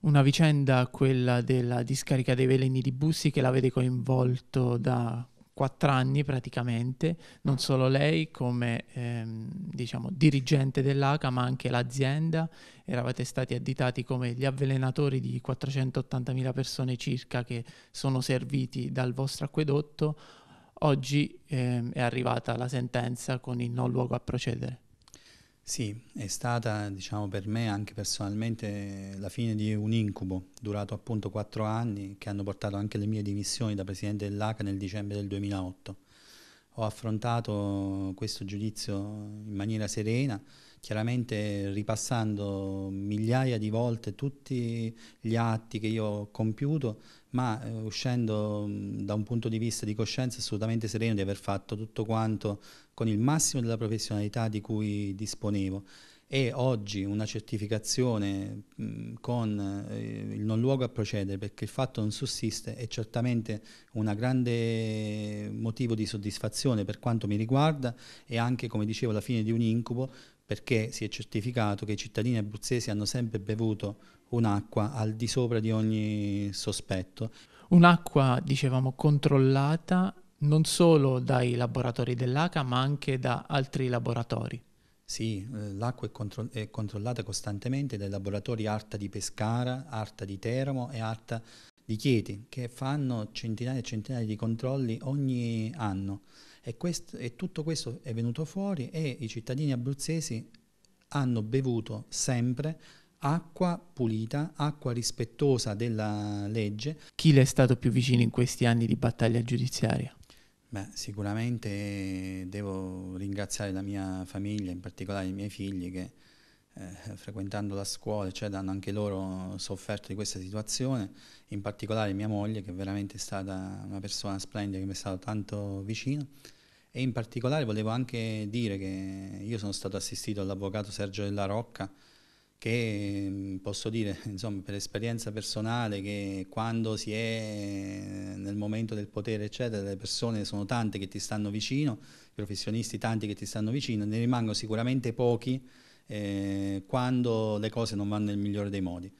una vicenda, quella della discarica dei veleni di Bussi, che l'avete coinvolto da quattro anni praticamente, non solo lei come ehm, diciamo, dirigente dell'ACA, ma anche l'azienda. Eravate stati additati come gli avvelenatori di 480.000 persone circa che sono serviti dal vostro acquedotto. Oggi ehm, è arrivata la sentenza con il non luogo a procedere. Sì, è stata diciamo, per me anche personalmente la fine di un incubo durato appunto quattro anni che hanno portato anche le mie dimissioni da presidente dell'ACA nel dicembre del 2008 ho affrontato questo giudizio in maniera serena, chiaramente ripassando migliaia di volte tutti gli atti che io ho compiuto, ma eh, uscendo mh, da un punto di vista di coscienza assolutamente sereno di aver fatto tutto quanto con il massimo della professionalità di cui disponevo e oggi una certificazione mh, con eh, il non luogo a procedere perché il fatto non sussiste è certamente un grande motivo di soddisfazione per quanto mi riguarda e anche come dicevo la fine di un incubo perché si è certificato che i cittadini abruzzesi hanno sempre bevuto un'acqua al di sopra di ogni sospetto. Un'acqua, dicevamo, controllata non solo dai laboratori dell'ACA ma anche da altri laboratori. Sì, eh, l'acqua è, contro- è, controllata costantemente dai laboratori Arta di Pescara, Arta di Teramo e Arta di Chieti, che fanno centinaia e centinaia di controlli ogni anno. E, questo, e tutto questo è venuto fuori e i cittadini abruzzesi hanno bevuto sempre acqua pulita, acqua rispettosa della legge. Chi le è stato più vicino in questi anni di battaglia giudiziaria? Beh, sicuramente devo ringraziare la mia famiglia, in particolare i miei figli che eh, frequentando la scuola cioè, hanno anche loro sofferto di questa situazione, in particolare mia moglie che è veramente stata una persona splendida che mi è stata tanto vicino e in particolare volevo anche dire che io sono stato assistito dall'avvocato Sergio della Rocca che mm, posso dire insomma, per esperienza personale che quando si è nel momento del potere eccetera le persone sono tante che ti stanno vicino i professionisti tanti che ti stanno vicino ne rimangono sicuramente pochi eh, quando le cose non vanno nel migliore dei modi